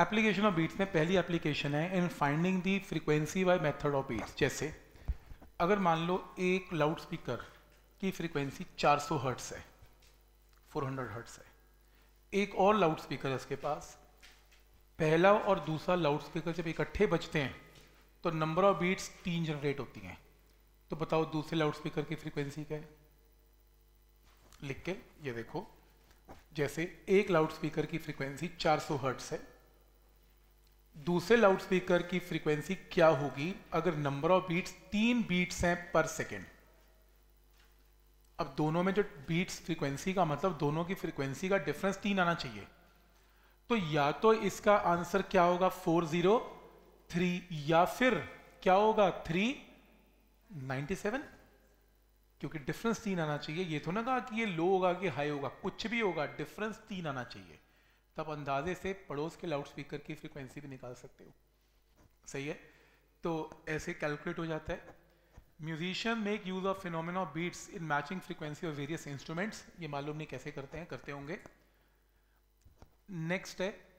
application of beats में पहली application है in finding the frequency by method of beats जैसे अगर मान लो एक लाउड स्पीकर की फ्रीक्वेंसी 400 हर्ट्स है 400 हर्ट्स है एक और लाउड स्पीकर है उसके पास पहला और दूसरा लाउड स्पीकर जब इकट्ठे बजते हैं तो नंबर ऑफ बीट्स तीन जनरेट होती हैं तो बताओ दूसरे लाउड स्पीकर की फ्रीक्वेंसी क्या है लिख के ये देखो जैसे एक लाउड स्पीकर की फ्रीक्वेंसी 400 हर्ट्स है दूसरे लाउडस्पीकर की फ्रीक्वेंसी क्या होगी अगर नंबर ऑफ बीट्स तीन बीट्स हैं पर सेकेंड अब दोनों में जो बीट्स फ्रीक्वेंसी का मतलब दोनों की फ्रीक्वेंसी का डिफरेंस तीन आना चाहिए तो या तो इसका आंसर क्या होगा फोर जीरो थ्री या फिर क्या होगा थ्री नाइन्टी सेवन क्योंकि डिफरेंस तीन आना चाहिए ये तो ना कहा कि ये लो होगा कि हाई होगा कुछ भी होगा डिफरेंस तीन आना चाहिए तो आप अंदाजे से पड़ोस के लाउड स्पीकर की फ्रिक्वेंसी भी निकाल सकते हो सही है तो ऐसे कैलकुलेट हो जाता है musician make use of phenomenon of beats in matching frequency of various instruments ये मालूम नहीं कैसे करते हैं करते होंगे नेक्स्ट है